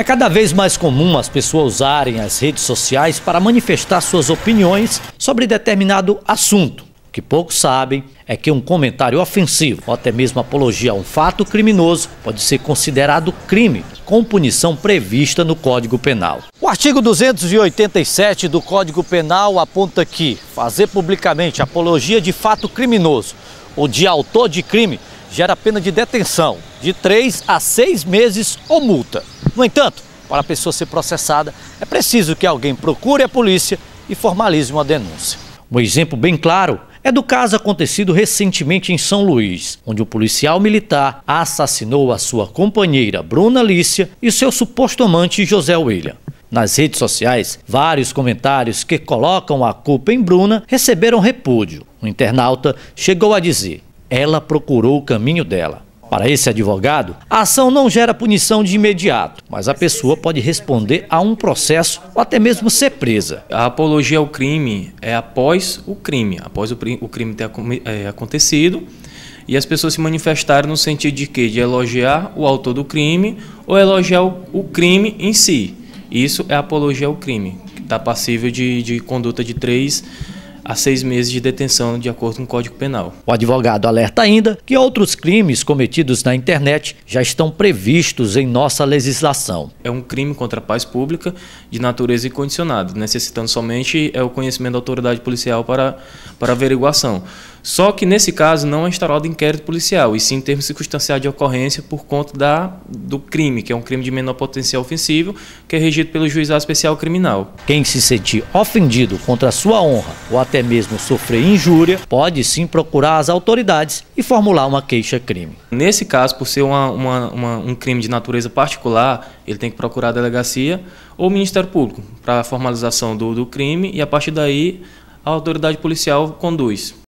É cada vez mais comum as pessoas usarem as redes sociais para manifestar suas opiniões sobre determinado assunto. O que poucos sabem é que um comentário ofensivo ou até mesmo apologia a um fato criminoso pode ser considerado crime, com punição prevista no Código Penal. O artigo 287 do Código Penal aponta que fazer publicamente apologia de fato criminoso ou de autor de crime gera pena de detenção de 3 a 6 meses ou multa. No entanto, para a pessoa ser processada, é preciso que alguém procure a polícia e formalize uma denúncia. Um exemplo bem claro é do caso acontecido recentemente em São Luís, onde o policial militar assassinou a sua companheira Bruna Lícia e seu suposto amante José William. Nas redes sociais, vários comentários que colocam a culpa em Bruna receberam repúdio. O internauta chegou a dizer: ela procurou o caminho dela. Para esse advogado, a ação não gera punição de imediato, mas a pessoa pode responder a um processo ou até mesmo ser presa. A apologia ao crime é após o crime, após o crime ter é, acontecido e as pessoas se manifestaram no sentido de quê? de elogiar o autor do crime ou elogiar o crime em si. Isso é apologia ao crime, que está passível de, de conduta de três a seis meses de detenção, de acordo com o Código Penal. O advogado alerta ainda que outros crimes cometidos na internet já estão previstos em nossa legislação. É um crime contra a paz pública de natureza incondicionada, necessitando somente é, o conhecimento da autoridade policial para, para averiguação. Só que nesse caso não é instaurado inquérito policial, e sim em termos circunstanciados de ocorrência por conta da, do crime, que é um crime de menor potencial ofensivo, que é regido pelo juizado especial criminal. Quem se sentir ofendido contra a sua honra ou a até mesmo sofrer injúria, pode sim procurar as autoridades e formular uma queixa-crime. Nesse caso, por ser uma, uma, uma, um crime de natureza particular, ele tem que procurar a delegacia ou o Ministério Público para a formalização do, do crime e a partir daí a autoridade policial conduz.